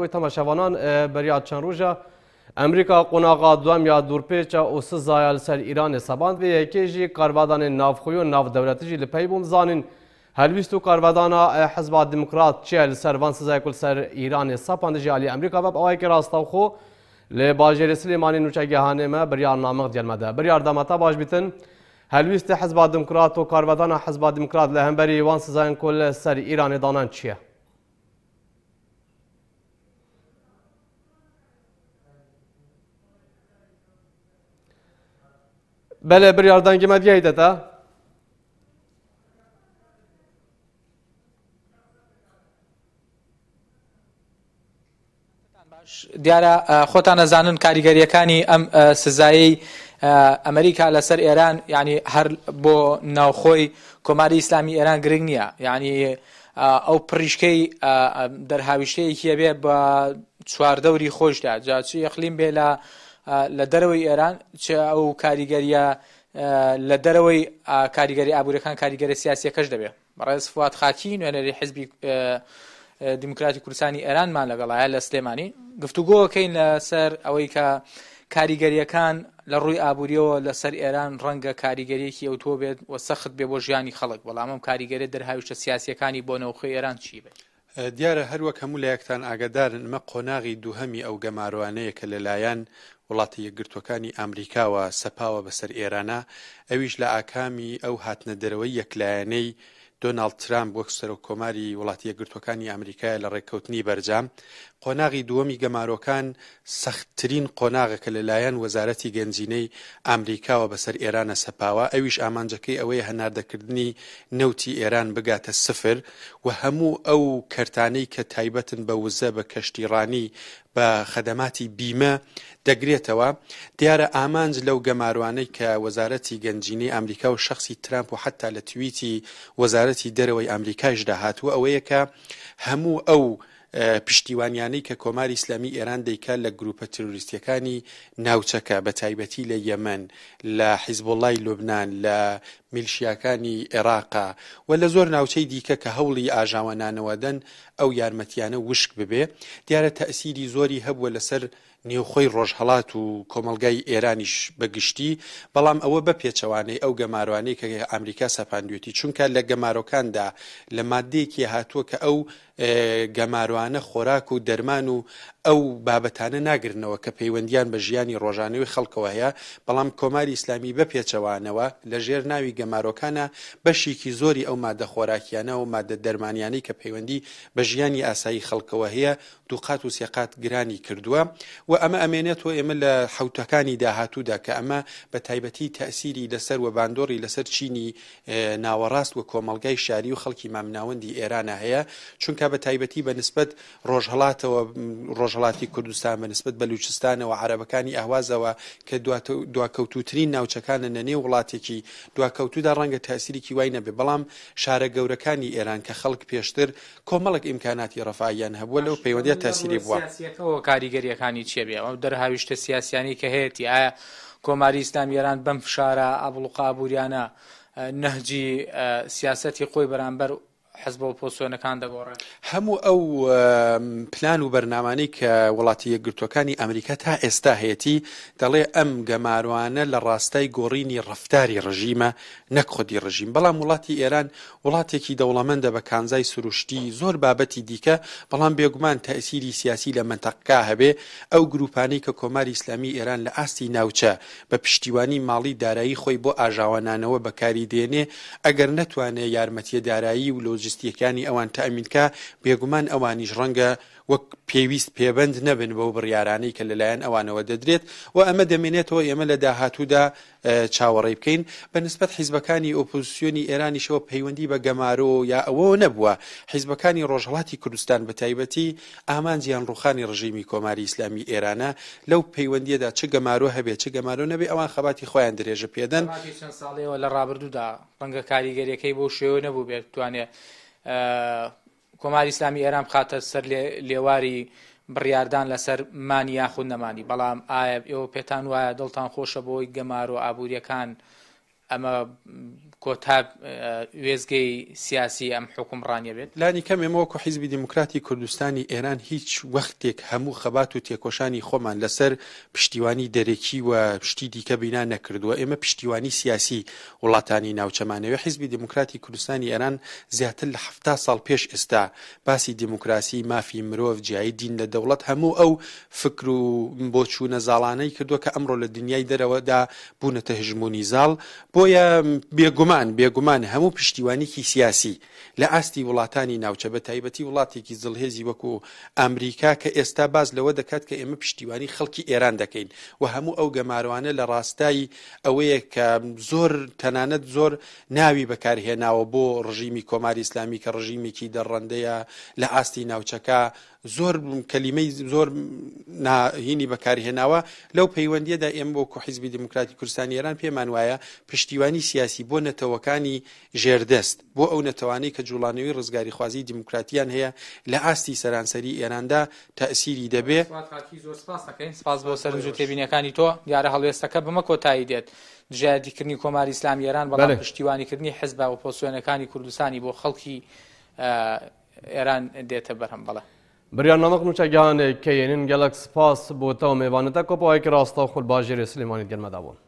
و تماشاوانان بریا چند روزا امریکا قناغا دوام یا دورپیچ او سه زایل سر ایران سباند و یکی جی کاروادان نافخوی و ناف دولتی جی لپی بوم زانین هلویستو کاروادانا حزب دموکرات چیل سر وان سزای کل سر ایران سپاند جی علی امریکا و اوای که راستا خو لی باجر سلیمانی نوچگهانه ما بریار نامق جلمده بریار دامتا باش بیتن هلویست حزب دموکرات و کاروادانا حزب دموکرات لهمبری وان سزای کل سر ایران دانان چیه؟ Bele bir yardangime diyeydi de. دیارە خۆتان ئەزانن کاریگەریەکانی ئەم سزایی ئەمریکا لەسەر ئێران ینی هەر بۆ ناوخۆی کۆماری ئیسلامی ئێران گرنگ نییە ینی ئەو پریشکەی دەرهاویشەیەکیە بێ بە چواردەوری خۆشدا جاچی یەخلیم بێ لە لە دەرەوەی ئێران ئەو کاریگەریە لە دەرەوەی کاریگەری ئابوورەکان کاریگەری سیاسیەکەش دەبێت ڕێز فات خاکی نوێنەری حزبی دموکراتی کوردستانی ئێرانمان لەگەڵایە لە سلێمانی گفتوگۆەکەین لەسەر ئەوەی کە کاریگەریەکان لە ڕووی ئابوووریەوە لەسەر ئێران ڕەنگە کاریگەریەکی ئەو تۆ بێت و سەخت بێ بۆ ژیانی خەڵک بەڵامم کاریگەری دەرهاویشتە سیاسەکانی بۆ نەوخی ئێران چی بێت دیارە هەروەک هەموو لایەکتان ئاگدارن مە قۆناغی دووهەمی ئەو گەماروانەیە کە لەلایەن وڵاتی یەکگرتوەکانی ئامریکاوە سەپاوە بەسەر ئێرانە ئەویش لە ئاکامی ئەو هاتنە دەرەوەی یەکلایەنەی دۆناڵ ترامپ وەک سەر و کۆماری وڵاتیە گرتوەکانی ئەمریکای لە ڕێککەوتنی بەرجام قۆناغی دووەمی گەمارۆکان سەختترین قۆناغەکە لەلایەن وەزارەتی گەنجینەی ئامریکاوە بەسەر ئێرانە سەپاوە ئەویش ئامانجەکەی ئەوەی هەناردەکردنی نەوتی ئێران بگاتە سفر و هەموو ئەو کەرتانەی کە تایبەتن بە وزە بە کەشتیڕانی بە خەدەماتی بیمە دەگرێتەوە دیارە ئامانج لەو گەماروانەی کە وەزارەتی گەنجینەی ئەمریکا و شخصی ترامپ و حتا لە توییتی وەزارە وەزارەتی دەرەوەی ئەمریکایشدا هاتووە ئەوەیە کە هەموو ئەو پشتیوانیانەی کە کۆماری ئسلامی ئێران دەیکات لە گروپە تروریستیەکانی ناوچەکە بە تایبەتی لە یەمەن لە حیزبۆڵای لوبناان لە میلشیەکانی عێراقا و لە زۆر ناوچەی دیکە کە هەوڵی ئاژاوانانەوەدەن ئەو یارمەتیانە وشک ببێ دیارە تەسیری زۆری هەبووە لەسەر نێوخۆی ڕۆژهڵات و کۆمەلگای ئێرانیش بەگشتی بەڵام ئەوە بە پێچەوانەی ئەو گەماروانەی کە ئەمریکا سەپاندوێتی چونکە لە گەمارۆکاندا لە مادەیەکی هاتووە کە ئەو گەماروانە خۆراک و دەرمان و ئەو بابەتانە ناگرنەوە کە پەیوەندیان بە ژیانی ڕۆژانەوەی خەڵکەوە هەیە بەڵام کۆماری ئیسلامی بەپێچەوانەوە لە ژێر ناوی گەمارۆکانە بەشێکی زۆری ئەو مادە خۆراکیانە و مادە دەرمانیانەی کە پەیوەندی بە ژیانی ئاسایی خەڵکەوە هەیە دووقات و سێقات گرانی کردووە و ئەمە ئەمێنێتەوە ئێمە لە حوتەکانی داهاتوودا کە ئەمە بە تایبەتی تەسیری لەسەر و باندۆری لەسەر چینی ناوەڕاست و کۆمەلگای شاری و خەڵکی مامناوەندی ئێرانە هەیە چونکە بە تایبەتی بە نسبت ڕۆژهڵاتەوە ڕۆژ ڕۆژهڵاتی کوردستان بەنسبت بەلوچستانەوە عربەکانی ئاوازەوە کە دواکەوتوترین ناوچەکانە نەنێ وڵاتێکی دواکەوتودا ڕەنگە تاسیریکی وای نەبێ بەڵام شارە گەورەکانی ئێران کە خەڵک پێشتر کۆمەڵک ئیمکاناتی ڕفاایان هەبووە لەو پەیوەندی تاسیری بووە کاریگەریەکانی چێبێ ئەو دەرهاویشتە سیاسیانی کە هەیەی ئایا کۆماری ئیسلامیێران بەم شارە ئابڵ و قابوریانە نەهجی سیاسەتی خۆی بەرامبەر حەز بۆ پۆسیۆنەکان دەگۆڕێت هەموو ئەو پلان و بەرنمانەی کە وڵاتی یەکگرتوەکانی ئەمریکا تا ئێستا هەیەی دەڵێ ئەم گەماروانە لە ڕاستای گۆڕینی ڕفتاری ڕژیمە نەکخۆدی ڕژیم بەڵام وڵاتی ئێران وڵاتێکی دەوڵەمەندە بە کانزای سروشتی زۆر بابەتی دیکە بەڵام بێگومان تەسیری سیاسی لە منتەقا هەبێ ئەو گروپانی کە کۆماری ئیسلامی ئێران لە ئاستی ناوچە بە پشتیوانی ماڵی دارایی خۆی بۆ ئاژاوانانەوە بەکاری دێنێ ئەگەر نەتوانێت یارمەتیە دارایی و لۆجی خۆشەویستیەکانی ئەوان تامینکە بێگومان ئەوانیش ڕەنگە وەک پێویست پێبند نەبن بەو بڕیارانەی کە لەلایەن ئەوانەوە دەدرێت و ئەمە دەمێنێتەوە ئێمە لە داهاتوودا چاوەڕێ بکەین بەنسبت حیزبەکانی ئۆپۆزیسیۆنی ئێرانیشەوە پەیوەندی بە گەمارۆ یا ئەوە نەبووە حیزبەکانی ڕۆژهڵاتی کوردستان بە تایبەتی ئامانجییان ڕوخانی ڕژیمی کۆماری ئیسلامی ئێرانە لەو پەیوەندیدا چ گەمارۆ هەبێت چ گەمارۆ نەبێ ئەوان خەباتی خۆیان درێژە پێدەن ساڵەوە لە ڕابردوودا ڕەنگە کاریگەریەکەی بۆ شێوە نەبوو بێت توانێت کۆماری ئسلامی ئێران بخاتە سەر لێواری بڕاردان لەسەر مانی یاخود نەمانی بەڵام ئایا ئێوە پێتان وایە دڵتان خۆشە بۆی گەمار و ئابوووریەکان ئەمە کۆتا وێزگەی سیاسی ئەم حکومڕانیە بێت لانی کەم ئێمەوەکو حیزبی دیموکراتی کوردستانی ئێران هیچ وەختێک هەموو خەبات و تێکۆشانی خۆمان لەسەر پشتیوانی دەرێکی و پشتی دیکە بینا نەکردووە ئێمە پشتیوانی سیاسی وڵاتانی ناوچەمانەوە حیزبی دیموکراتی کوردستانی ئێران زیاتر لە ه ساڵ پێش ئێستا باسی دیموکراسی مافی مرۆڤ جیایی دین لە دەوڵەت هەموو ئەو فکر و بۆچوو نەزاڵانەی کردووە کە ئەمڕۆ لە دنیای دەرەوەدا بوونەتە هژمونی زاڵ بۆ بۆیە بێگومان بێگومان هەموو پشتیوانیکی سیاسی لە ئاستی وڵاتانی ناوچە بە تایبەتی وڵاتێکی زڵهێزی وەکو ئەمریکا کە ئێستا باز لەوە دەکات کە ئێمە پشتیوانی خەڵکی ئێران دەکەین و هەموو ئەو گەماروانە لە ڕاستایی ئەوەیە کە زۆر تەنانەت زۆر ناوی بەکارهێناوە بۆ ڕژیمی کۆماری ئسلامی کە ڕژیمێکی دەڕەندەیە لە ئاستی ناوچەکە زۆر کەلیمەی زۆر ناهینی بەکارهێناوە لەو پەیوەندیەدا ئێمە بۆ کۆحیزبی دموکراتی کوردستانی ئێران پێمان وایە پشت پشتیوانی سیاسی بۆ نەتەوەکانی ژێردەست بۆ ئەو نەتەوانەی کە جوڵانەوەی ڕزگاری خوازی دیموکراتیان هەیە لە ئاستی سەرانسەری ئێراندا تەسیری دەبێت سپاس بۆ سەرنجوت تێبینەکانی تۆ دیارە هەڵوێستەکە بمە کۆتایی دێت ژایدیکردنی کۆماری ئسلامی ئێران بەڵام پشتیوانیکردنی حزب و پۆسوێنەکانی کوردستانی بۆ خەڵکی ئێران دێتە بەرهەم بڵە. بریاننامەق نوچەگیانێک کە یێنین گەلک سپاس بۆ تەو میێوانێتە کۆپەوەیکی ڕاستە خول باژێری سلمانیت گەرمەدابوون.